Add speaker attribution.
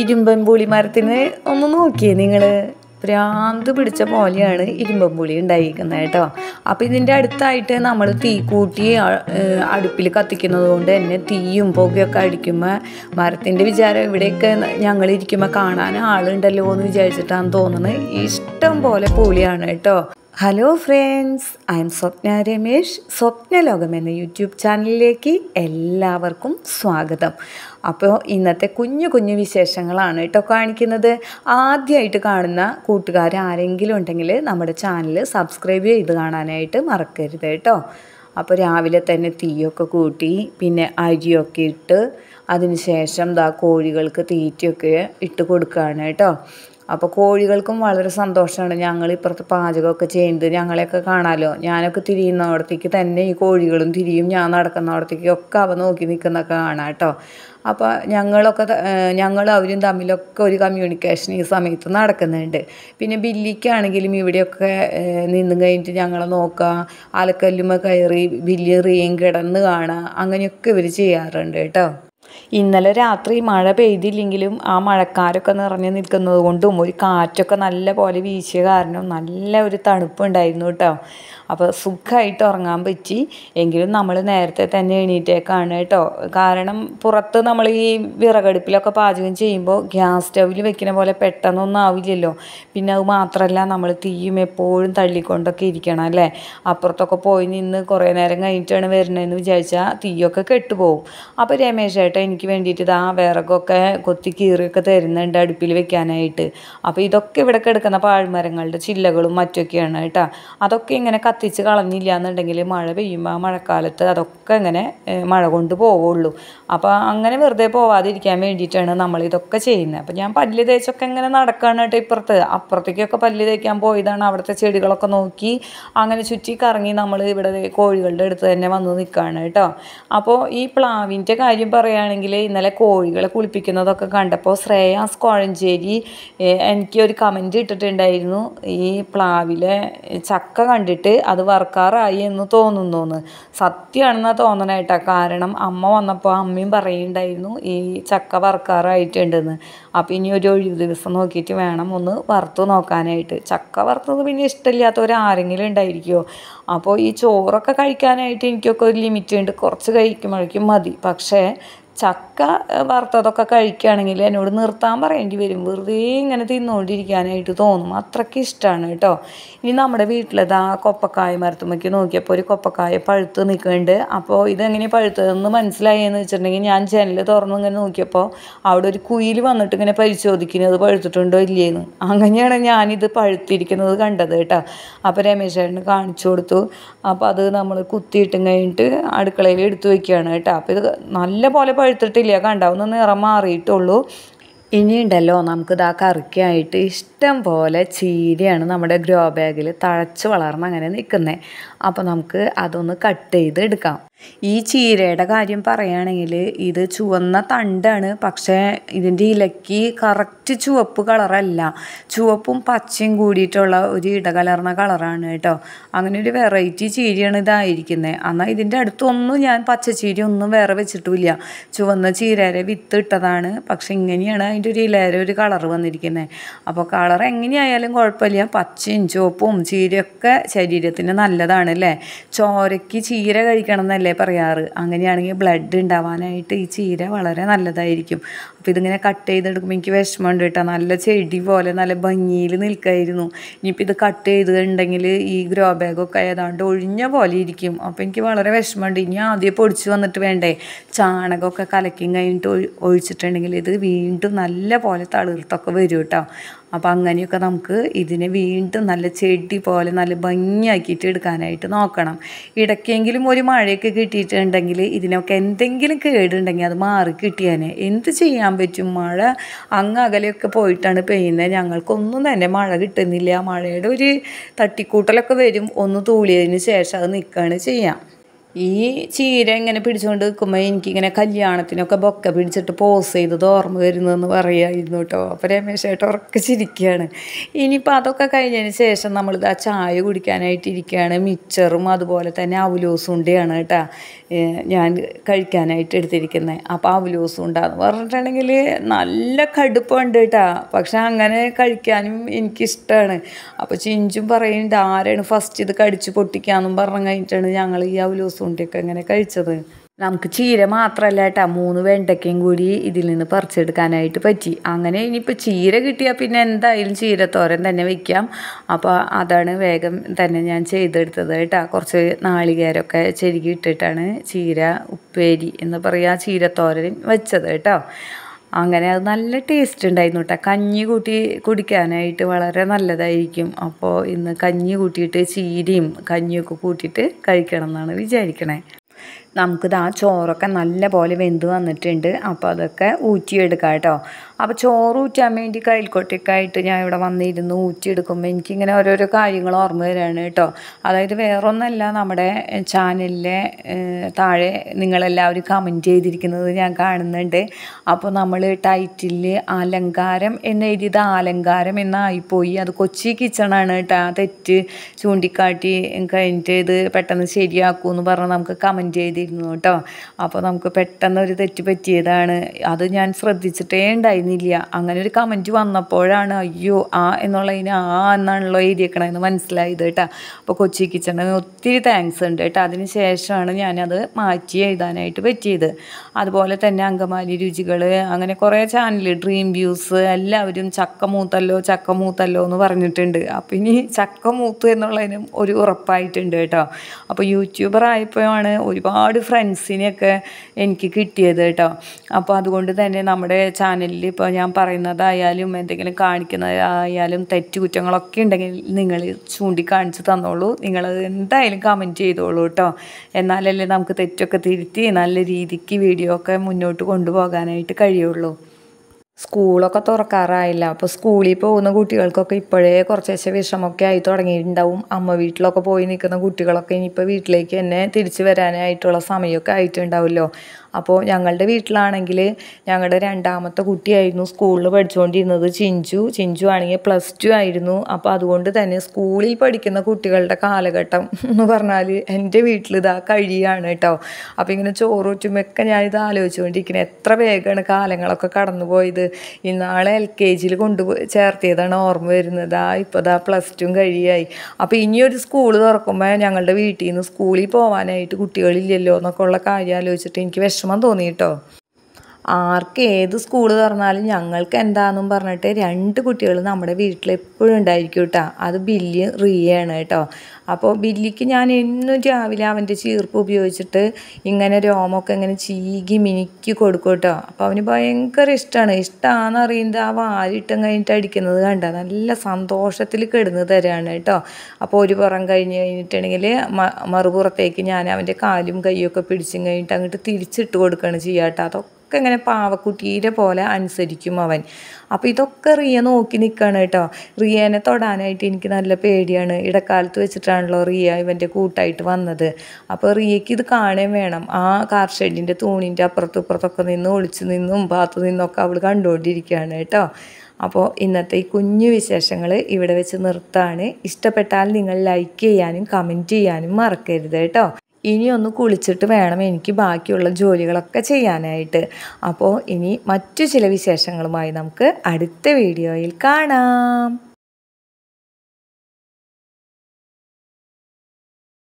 Speaker 1: ഇരുമ്പൻപൂളി മരത്തിന് ഒന്ന് നോക്കിയേ നിങ്ങൾ ഭ്രാന്ത് പിടിച്ച പോലെയാണ് ഇരുമ്പൻപുളി ഉണ്ടായിരിക്കുന്നത് കേട്ടോ അപ്പം ഇതിൻ്റെ അടുത്തായിട്ട് നമ്മൾ തീ കൂട്ടി അടുപ്പിൽ കത്തിക്കുന്നത് കൊണ്ട് തന്നെ തീയും പുകയൊക്കെ അടിക്കുമ്പോൾ മരത്തിൻ്റെ വിചാരം ഇവിടെയൊക്കെ ഞങ്ങൾ ഇരിക്കുമ്പോൾ കാണാൻ ആളുണ്ടല്ലോ എന്ന് വിചാരിച്ചിട്ടാണ് തോന്നുന്നത് ഇഷ്ടം പോലെ പൂളിയാണ് കേട്ടോ hello friends I'm Swapna Ramesh Swapnalokam എന്ന യൂട്യൂബ് ചാനലിലേക്ക് എല്ലാവർക്കും സ്വാഗതം അപ്പോൾ ഇന്നത്തെ കുഞ്ഞു കുഞ്ഞു വിശേഷങ്ങളാണ് കേട്ടോ കാണിക്കുന്നത് ആദ്യമായിട്ട് കാണുന്ന കൂട്ടുകാർ ആരെങ്കിലും ഉണ്ടെങ്കിൽ നമ്മുടെ ചാനൽ സബ്സ്ക്രൈബ് ചെയ്ത് കാണാനായിട്ട് മറക്കരുത് കേട്ടോ അപ്പോൾ രാവിലെ തന്നെ തീയൊക്കെ കൂട്ടി പിന്നെ അരിയൊക്കെ ഇട്ട് അതിനുശേഷം ദാ കോഴികൾക്ക് തീറ്റയൊക്കെ ഇട്ട് കൊടുക്കുകയാണ് കേട്ടോ അപ്പോൾ കോഴികൾക്കും വളരെ സന്തോഷമാണ് ഞങ്ങൾ ഇപ്പുറത്ത് പാചകമൊക്കെ ചെയ്യുന്നത് ഞങ്ങളെയൊക്കെ കാണാമല്ലോ ഞാനൊക്കെ തിരിയുന്നവിടത്തേക്ക് തന്നെ ഈ കോഴികളും തിരിയും ഞാൻ നടക്കുന്നവിടത്തേക്ക് ഒക്കെ അവ നോക്കി നിൽക്കുന്നൊക്കെ കാണാം കേട്ടോ അപ്പോൾ ഞങ്ങളൊക്കെ ഞങ്ങൾ അവരും തമ്മിലൊക്കെ ഒരു കമ്മ്യൂണിക്കേഷൻ ഈ സമയത്ത് നടക്കുന്നുണ്ട് പിന്നെ ബില്ലിക്കാണെങ്കിലും ഇവിടെയൊക്കെ നിന്ന് കഴിഞ്ഞിട്ട് ഞങ്ങളെ നോക്കുക അലക്കല്ലുമ്മ കയറി ബില്ലി റീയും കിടന്ന് കാണുക അങ്ങനെയൊക്കെ ഇവർ ചെയ്യാറുണ്ട് കേട്ടോ ഇന്നലെ രാത്രി മഴ പെയ്തില്ലെങ്കിലും ആ മഴക്കാരൊക്കെ നിറഞ്ഞു നിൽക്കുന്നത് കൊണ്ടും ഒരു കാറ്റൊക്കെ നല്ല പോലെ വീശിയ കാരണം നല്ല ഒരു തണുപ്പുണ്ടായിരുന്നു കേട്ടോ അപ്പോൾ സുഖമായിട്ട് ഉറങ്ങാൻ പറ്റി എങ്കിലും നമ്മൾ നേരത്തെ തന്നെ എണീറ്റേക്കാണ് കേട്ടോ കാരണം പുറത്ത് നമ്മൾ ഈ വിറകടുപ്പിലൊക്കെ പാചകം ചെയ്യുമ്പോൾ ഗ്യാസ് സ്റ്റൗവിൽ വെക്കുന്ന പോലെ പെട്ടെന്നൊന്നും ആവില്ലല്ലോ പിന്നെ അത് മാത്രമല്ല നമ്മൾ തീയും എപ്പോഴും തള്ളിക്കൊണ്ടൊക്കെ ഇരിക്കണം അല്ലേ അപ്പുറത്തൊക്കെ പോയി നിന്ന് കുറേ നേരം കഴിഞ്ഞിട്ടാണ് വരണമെന്ന് വിചാരിച്ചാൽ തീയൊക്കെ കെട്ടുപോകും അപ്പോൾ രമേശ് ചേട്ടൻ എനിക്ക് വേണ്ടിയിട്ട് ആ വിറകൊക്കെ കൊത്തി കീറിയൊക്കെ തരുന്നുണ്ട് അടുപ്പിൽ വെക്കാനായിട്ട് അപ്പോൾ ഇതൊക്കെ ഇവിടെ കിടക്കുന്ന പാഴ്മരങ്ങളുടെ ചില്ലകളും മറ്റൊക്കെയാണ് കേട്ടോ അതൊക്കെ ഇങ്ങനെ കത്തിച്ച് കളഞ്ഞില്ല എന്നുണ്ടെങ്കിൽ മഴ പെയ്യുമ്പോൾ ആ മഴക്കാലത്ത് അതൊക്കെ ഇങ്ങനെ മഴ കൊണ്ട് പോവുള്ളൂ അപ്പോൾ അങ്ങനെ വെറുതെ പോവാതിരിക്കാൻ വേണ്ടിയിട്ടാണ് നമ്മൾ ഇതൊക്കെ ചെയ്യുന്നത് അപ്പോൾ ഞാൻ പല്ല് തേച്ചൊക്കെ ഇങ്ങനെ നടക്കുകയാണ് കേട്ടോ ഇപ്പുറത്ത് അപ്പുറത്തേക്കൊക്കെ പല്ല് തേക്കാൻ പോയതാണ് അവിടുത്തെ ചെടികളൊക്കെ നോക്കി അങ്ങനെ ചുറ്റി കറങ്ങി നമ്മൾ ഇവിടെ കോഴികളുടെ അടുത്ത് തന്നെ വന്ന് നിൽക്കുകയാണ് കേട്ടോ അപ്പോൾ ഈ പ്ലാവിൻ്റെ കാര്യം പറയുകയാണ് ആണെങ്കിൽ ഇന്നലെ കോഴികളെ കുളിപ്പിക്കുന്നതൊക്കെ കണ്ടപ്പോൾ ശ്രേയാസ് കോഴഞ്ചേരി എനിക്ക് ഒരു കമൻറ്റ് ഇട്ടിട്ടുണ്ടായിരുന്നു ഈ പ്ലാവിലെ ചക്ക കണ്ടിട്ട് അത് വർക്കാറായി എന്ന് തോന്നുന്നു എന്ന് സത്യമാണെന്നാണ് തോന്നണേട്ടാ കാരണം അമ്മ വന്നപ്പോൾ അമ്മയും പറയുന്നുണ്ടായിരുന്നു ഈ ചക്ക വർക്കാറായിട്ടുണ്ടെന്ന് അപ്പോൾ ഇനി ഒരു ഒഴിവ് ദിവസം നോക്കിയിട്ട് വേണം ഒന്ന് വറുത്ത് നോക്കാനായിട്ട് ചക്ക വറുത്തത് പിന്നെ ഇഷ്ടമില്ലാത്ത ആരെങ്കിലും ഉണ്ടായിരിക്കുമോ അപ്പോൾ ഈ ചോറൊക്കെ കഴിക്കാനായിട്ട് എനിക്കൊക്കെ ഒരു ലിമിറ്റ് ഉണ്ട് കുറച്ച് കഴിക്കുമ്പോഴേക്കും മതി പക്ഷേ ചക്ക വറുത്തതൊക്കെ കഴിക്കുകയാണെങ്കിൽ എന്നോട് നിർത്താൻ പറയേണ്ടി വരും വെറുതെ ഇങ്ങനെ തിന്നുകൊണ്ടിരിക്കാനായിട്ട് തോന്നും അത്രയ്ക്ക് ഇഷ്ടമാണ് കേട്ടോ ഇനി നമ്മുടെ വീട്ടിലത് ആ കൊപ്പക്കായ മരത്തുമ്മയ്ക്ക് നോക്കിയപ്പോൾ ഒരു കൊപ്പക്കായ പഴുത്ത് നിൽക്കുന്നുണ്ട് അപ്പോൾ ഇതെങ്ങനെ പഴുത്തതെന്ന് മനസ്സിലായെന്ന് വെച്ചിട്ടുണ്ടെങ്കിൽ ഞാൻ ജനൽ തുറന്ന് ഇങ്ങനെ നോക്കിയപ്പോൾ അവിടെ ഒരു കുയിൽ വന്നിട്ട് ഇങ്ങനെ പരിശോധിക്കുന്നത് പഴുത്തിട്ടുണ്ടോ ഇല്ലേന്ന് അങ്ങനെയാണ് ഞാനിത് പഴുത്തിരിക്കുന്നത് കണ്ടത് കേട്ടോ അപ്പോൾ രമേശ് ചേട്ടന് കാണിച്ചു കൊടുത്തു അപ്പോൾ അത് നമ്മൾ കുത്തിയിട്ടും കഴിഞ്ഞിട്ട് അടുക്കളയിൽ എടുത്തു വയ്ക്കുകയാണ് കേട്ടോ അപ്പോൾ ഇത് നല്ല പോലെ പഴുത്തിട്ടില്ല കണ്ട ഒന്ന് നിറം മാറിയിട്ടുള്ളൂ ഇനിയുണ്ടല്ലോ നമുക്ക് ആ കറിക്കായിട്ട് ഇഷ്ടം പോലെ ചീരയാണ് നമ്മുടെ ഗ്രോ ബാഗിൽ തഴച്ച് വളർന്ന് അങ്ങനെ നിൽക്കുന്നത് അപ്പോൾ നമുക്ക് അതൊന്ന് കട്ട് ചെയ്ത് എടുക്കാം ഈ ചീരയുടെ കാര്യം പറയുകയാണെങ്കിൽ ഇത് ചുവന്ന തണ്ടാണ് പക്ഷേ ഇതിൻ്റെ ഇലയ്ക്ക് കറക്റ്റ് ചുവപ്പ് കളറല്ല ചുവപ്പും പച്ചയും കൂടിയിട്ടുള്ള ഒരു ഇടകലർന്ന കളറാണ് കേട്ടോ അങ്ങനെ ഒരു വെറൈറ്റി ചീരയാണ് ഇതായിരിക്കുന്നത് എന്നാൽ ഇതിൻ്റെ അടുത്തൊന്നും ഞാൻ പച്ച ചീര ഒന്നും വേറെ വെച്ചിട്ടുമില്ല ചുവന്ന ചീരയുടെ വിത്ത് ഇട്ടതാണ് പക്ഷെ ഇങ്ങനെയാണ് അതിൻ്റെ ഒരു ഇലേരെ ഒരു കളർ വന്നിരിക്കുന്നത് അപ്പോൾ കളർ എങ്ങനെയായാലും കുഴപ്പമില്ല പച്ചയും ചുവപ്പും ചീരയൊക്കെ ശരീരത്തിന് നല്ലതാണ് അല്ലേ ചോരയ്ക്ക് ചീര കഴിക്കണം എന്നല്ലേ എന്നല്ലേ പറയാറ് അങ്ങനെയാണെങ്കിൽ ബ്ലഡ് ഉണ്ടാവാനായിട്ട് ഈ ചീര വളരെ നല്ലതായിരിക്കും അപ്പോൾ ഇതിങ്ങനെ കട്ട് ചെയ്തെടുക്കുമ്പോൾ എനിക്ക് ഉണ്ട് കേട്ടോ നല്ല ചെടി പോലെ നല്ല ഭംഗിയിൽ നിൽക്കായിരുന്നു ഇനിയിപ്പോൾ ഇത് കട്ട് ചെയ്തിട്ടുണ്ടെങ്കിൽ ഈ ഗ്രോ ബാഗൊക്കെ ഏതാണ്ട് ഒഴിഞ്ഞ പോലെ ഇരിക്കും അപ്പോൾ എനിക്ക് വളരെ വിഷമമുണ്ട് ഇനി ആദ്യം പൊടിച്ച് വന്നിട്ട് വേണ്ടേ ചാണകമൊക്കെ കലക്കിയും കഴിഞ്ഞിട്ട് ഒഴിച്ചിട്ടുണ്ടെങ്കിൽ ഇത് വീണ്ടും നല്ല പോലെ തളിർത്തൊക്കെ വരും കേട്ടോ അപ്പോൾ അങ്ങനെയൊക്കെ നമുക്ക് ഇതിനെ വീണ്ടും നല്ല ചെടി പോലെ നല്ല ഭംഗിയാക്കിയിട്ട് എടുക്കാനായിട്ട് നോക്കണം ഇടയ്ക്കെങ്കിലും ഒരു മഴയൊക്കെ കിട്ടിയിട്ടുണ്ടെങ്കിൽ ഇതിനൊക്കെ എന്തെങ്കിലും കേടുണ്ടെങ്കിൽ അത് മാറി കിട്ടിയാനെ എന്ത് ചെയ്യാൻ പറ്റും മഴ അങ്ങ് അകലെയൊക്കെ പോയിട്ടാണ് പെയ്യുന്നത് ഞങ്ങൾക്കൊന്നും തന്നെ മഴ കിട്ടുന്നില്ല മഴയുടെ ഒരു തട്ടിക്കൂട്ടലൊക്കെ വരും ഒന്ന് തൂളിയതിന് ശേഷം അത് നിൽക്കുകയാണ് ചെയ്യാം ഈ ചീര ഇങ്ങനെ പിടിച്ചുകൊണ്ട് നിൽക്കുമ്പോൾ എനിക്കിങ്ങനെ കല്യാണത്തിനൊക്കെ ബൊക്കെ പിടിച്ചിട്ട് പോസ് ചെയ്തത് ഓർമ്മ വരുന്നതെന്ന് പറയുമായിരുന്നു കേട്ടോ അപ്പോൾ രമേശായിട്ട് ഉറക്കെ ചിരിക്കുകയാണ് ഇനിയിപ്പോൾ അതൊക്കെ കഴിഞ്ഞതിന് ശേഷം നമ്മളിത് ആ ചായ കുടിക്കാനായിട്ടിരിക്കുകയാണ് ഇരിക്കുകയാണ് മിച്ചറും അതുപോലെ തന്നെ അവലോസുണ്ടയാണ് കേട്ടോ ഞാൻ കഴിക്കാനായിട്ട് എടുത്തിരിക്കുന്നത് അപ്പോൾ അവലോസുണ്ടാന്ന് പറഞ്ഞിട്ടുണ്ടെങ്കിൽ നല്ല കടുപ്പമുണ്ട് കേട്ടോ പക്ഷെ അങ്ങനെ കഴിക്കാനും എനിക്കിഷ്ടമാണ് അപ്പോൾ ചിഞ്ചും പറയുന്നുണ്ട് ആരാണ് ഫസ്റ്റ് ഇത് കടിച്ച് പൊട്ടിക്കാമെന്നും പറഞ്ഞു കഴിഞ്ഞിട്ടാണ് ഞങ്ങൾ ഈ അവലോസ് ചൂണ്ടിയൊക്കെ ഇങ്ങനെ കഴിച്ചത് നമുക്ക് ചീര മാത്രമല്ല കേട്ടോ മൂന്ന് വെണ്ടയ്ക്കയും കൂടി ഇതിൽ നിന്ന് പറിച്ചെടുക്കാനായിട്ട് പറ്റി അങ്ങനെ ഇനിയിപ്പോൾ ചീര കിട്ടിയാൽ പിന്നെ എന്തായാലും തോരൻ തന്നെ വെക്കാം അപ്പോൾ അതാണ് വേഗം തന്നെ ഞാൻ ചെയ്തെടുത്തത് കേട്ടോ കുറച്ച് നാളികേരമൊക്കെ ചെരുകി ഇട്ടിട്ടാണ് ചീര ഉപ്പേരി എന്ന് പറയുക ചീരത്തോരൻ വെച്ചത് കേട്ടോ അങ്ങനെ അത് നല്ല ടേസ്റ്റ് ഉണ്ടായിരുന്നു കേട്ടോ കഞ്ഞി കൂട്ടി കുടിക്കാനായിട്ട് വളരെ നല്ലതായിരിക്കും അപ്പോൾ ഇന്ന് കഞ്ഞി കൂട്ടിയിട്ട് ചീരയും കഞ്ഞിയൊക്കെ കൂട്ടിയിട്ട് കഴിക്കണം എന്നാണ് വിചാരിക്കണേ നമുക്കിത് ആ ചോറൊക്കെ നല്ല പോലെ വെന്ത് വന്നിട്ടുണ്ട് അപ്പോൾ അതൊക്കെ ഊറ്റിയെടുക്കാം കേട്ടോ അപ്പോൾ ചോറ് ഊറ്റാൻ വേണ്ടി കൈൽക്കൊട്ടൊക്കെയായിട്ട് ഞാൻ ഇവിടെ വന്നിരുന്ന് ഊറ്റിയെടുക്കുമ്പോൾ എനിക്കിങ്ങനെ ഓരോരോ കാര്യങ്ങൾ ഓർമ്മ വരികയാണ് കേട്ടോ അതായത് വേറൊന്നല്ല നമ്മുടെ ചാനലിലെ താഴെ നിങ്ങളെല്ലാവരും കമൻറ്റ് ചെയ്തിരിക്കുന്നത് ഞാൻ കാണുന്നുണ്ട് അപ്പോൾ നമ്മൾ ടൈറ്റിൽ അലങ്കാരം എഴുതിയത് അലങ്കാരം എന്നായിപ്പോയി അത് കൊച്ചി കിച്ചണാണ് കേട്ടോ ആ തെറ്റ് ചൂണ്ടിക്കാട്ടി കഴിഞ്ഞിട്ട് ഇത് പെട്ടെന്ന് ശരിയാക്കൂ എന്ന് പറഞ്ഞ് നമുക്ക് കമൻറ്റ് ചെയ്ത് മതിയിരുന്നു കേട്ടോ അപ്പോൾ നമുക്ക് പെട്ടെന്ന് ഒരു തെറ്റ് പറ്റിയതാണ് അത് ഞാൻ ശ്രദ്ധിച്ചിട്ടേ ഉണ്ടായിരുന്നില്ല അങ്ങനെ ഒരു കമൻറ്റ് വന്നപ്പോഴാണ് അയ്യോ ആ എന്നുള്ളതിന് ആ എന്നാണല്ലോ എഴുതിയേക്കണമെന്ന് മനസ്സിലായത് കേട്ടോ അപ്പോൾ കൊച്ചി കിച്ചണിന് ഒത്തിരി താങ്ക്സ് ഉണ്ട് കേട്ടോ അതിന് ശേഷമാണ് ഞാനത് മാറ്റി എഴുതാനായിട്ട് പറ്റിയത് അതുപോലെ തന്നെ അങ്കമാലി രുചികൾ അങ്ങനെ കുറേ ചാനൽ ഡ്രീം വ്യൂസ് എല്ലാവരും ചക്ക മൂത്തല്ലോ ചക്ക മൂത്തല്ലോ എന്ന് പറഞ്ഞിട്ടുണ്ട് അപ്പം ഇനി ചക്ക മൂത്തു എന്നുള്ളതിനും ഒരു ഉറപ്പായിട്ടുണ്ട് കേട്ടോ അപ്പോൾ യൂട്യൂബർ ആയപ്പോഴാണ് ഒരുപാട് ഒരുപാട് ഫ്രണ്ട്സിനെയൊക്കെ എനിക്ക് കിട്ടിയത് കേട്ടോ അപ്പോൾ അതുകൊണ്ട് തന്നെ നമ്മുടെ ചാനലിൽ ഇപ്പോൾ ഞാൻ പറയുന്നതായാലും എന്തെങ്കിലും കാണിക്കുന്നതായാലും കുറ്റങ്ങളൊക്കെ ഉണ്ടെങ്കിൽ നിങ്ങൾ ചൂണ്ടിക്കാണിച്ച് തന്നോളൂ നിങ്ങൾ എന്തായാലും കമൻറ്റ് ചെയ്തോളൂ കേട്ടോ എന്നാലല്ലേ നമുക്ക് തെറ്റൊക്കെ തിരുത്തി നല്ല രീതിക്ക് വീഡിയോ ഒക്കെ മുന്നോട്ട് കൊണ്ടുപോകാനായിട്ട് കഴിയുള്ളൂ സ്കൂളൊക്കെ തുറക്കാറായില്ല അപ്പോൾ സ്കൂളിൽ പോകുന്ന കുട്ടികൾക്കൊക്കെ ഇപ്പോഴേ കുറച്ചേശ്ശെ വിഷമമൊക്കെ ആയി തുടങ്ങിയിട്ടുണ്ടാവും അമ്മ വീട്ടിലൊക്കെ പോയി നിൽക്കുന്ന കുട്ടികളൊക്കെ ഇനിയിപ്പോൾ വീട്ടിലേക്ക് തന്നെ തിരിച്ചു വരാനായിട്ടുള്ള സമയമൊക്കെ ആയിട്ടുണ്ടാവുമല്ലോ അപ്പോൾ ഞങ്ങളുടെ വീട്ടിലാണെങ്കിൽ ഞങ്ങളുടെ രണ്ടാമത്തെ കുട്ടിയായിരുന്നു സ്കൂളിൽ പഠിച്ചുകൊണ്ടിരുന്നത് ചിഞ്ചു ചിഞ്ചു ആണെങ്കിൽ പ്ലസ് ടു ആയിരുന്നു അപ്പോൾ അതുകൊണ്ട് തന്നെ സ്കൂളിൽ പഠിക്കുന്ന കുട്ടികളുടെ കാലഘട്ടം എന്ന് പറഞ്ഞാൽ എൻ്റെ വീട്ടിൽ ഇതാ കഴിയാണ് കേട്ടോ അപ്പോൾ ഇങ്ങനെ ചോറൂറ്റുമൊക്കെ ഞാനിത് ആലോചിച്ചുകൊണ്ടിരിക്കുന്നത് എത്ര വേഗമാണ് കാലങ്ങളൊക്കെ കടന്നു പോയത് ഇന്നാളെ എൽ കെ ജിയിൽ കൊണ്ട് ചേർത്തിയതാണ് ഓർമ്മ വരുന്നത് ആ ഇപ്പോൾ ദാ പ്ലസ് ടുവും കഴിയായി അപ്പോൾ ഇനിയൊരു സ്കൂൾ തുറക്കുമ്പോൾ ഞങ്ങളുടെ വീട്ടിൽ നിന്ന് സ്കൂളിൽ പോകാനായിട്ട് കുട്ടികളില്ലല്ലോ എന്നൊക്കെ ഉള്ള കാര്യം ആലോചിച്ചിട്ട് എനിക്ക് വിഷമം വിഷമം തോന്നി കേട്ടോ ആർക്ക് ഏത് സ്കൂൾ തുറന്നാലും ഞങ്ങൾക്ക് എന്താണെന്നും പറഞ്ഞിട്ട് രണ്ട് കുട്ടികൾ നമ്മുടെ വീട്ടിൽ എപ്പോഴും ഉണ്ടായിരിക്കും കേട്ടോ അത് ബില്ലി റിയാണ് കേട്ടോ അപ്പോൾ ബില്ലിക്ക് ഞാൻ എന്നും രാവിലെ അവൻ്റെ ചീർപ്പ് ഉപയോഗിച്ചിട്ട് ഇങ്ങനെ രോമൊക്കെ ഇങ്ങനെ ചീകി മിനുക്കി കൊടുക്കും കേട്ടോ അപ്പോൾ അവന് ഭയങ്കര ഇഷ്ടമാണ് ഇഷ്ടമാണെന്ന് അറിയുന്നത് ആ വാരിട്ടം കഴിഞ്ഞിട്ട് അടിക്കുന്നത് കണ്ട നല്ല സന്തോഷത്തിൽ കിടന്ന് തരാണ് കേട്ടോ അപ്പോൾ ഒരു പുറം കഴിഞ്ഞ് കഴിഞ്ഞിട്ടുണ്ടെങ്കിൽ മറുപുറത്തേക്ക് ഞാൻ അവൻ്റെ കാലും കൈയൊക്കെ പിടിച്ചും കഴിഞ്ഞിട്ട് അങ്ങോട്ട് തിരിച്ചിട്ട് കൊടുക്കുകയാണ് ചെയ്യാട്ടോ അതൊക്കെ ഒക്കെ ഇങ്ങനെ പാവക്കുട്ടീരെ പോലെ അനുസരിക്കും അവൻ അപ്പോൾ ഇതൊക്കെ റിയ നോക്കി നിൽക്കുകയാണ് കേട്ടോ റിയനെ തൊടാനായിട്ട് എനിക്ക് നല്ല പേടിയാണ് ഇടക്കാലത്ത് വെച്ചിട്ടാണല്ലോ റിയ ഇവൻ്റെ കൂട്ടായിട്ട് വന്നത് അപ്പോൾ റിയയ്ക്ക് ഇത് കാണാൻ വേണം ആ കാർ ഷെഡിൻ്റെ തൂണിൻ്റെ അപ്പുറത്തും ഇപ്പുറത്തൊക്കെ നിന്ന് ഒളിച്ച് നിന്നും ഭാഗത്ത് നിന്നൊക്കെ അവൾ കണ്ടുകൊണ്ടിരിക്കുകയാണ് കേട്ടോ അപ്പോൾ ഇന്നത്തെ ഈ കുഞ്ഞു വിശേഷങ്ങൾ ഇവിടെ വെച്ച് നിർത്താണ് ഇഷ്ടപ്പെട്ടാൽ നിങ്ങൾ ലൈക്ക് ചെയ്യാനും കമൻറ്റ് ചെയ്യാനും മറക്കരുത് കേട്ടോ ഇനി ഒന്ന് കുളിച്ചിട്ട് വേണം എനിക്ക് ബാക്കിയുള്ള ജോലികളൊക്കെ ചെയ്യാനായിട്ട് അപ്പോൾ ഇനി മറ്റു ചില വിശേഷങ്ങളുമായി നമുക്ക് അടുത്ത വീഡിയോയിൽ കാണാം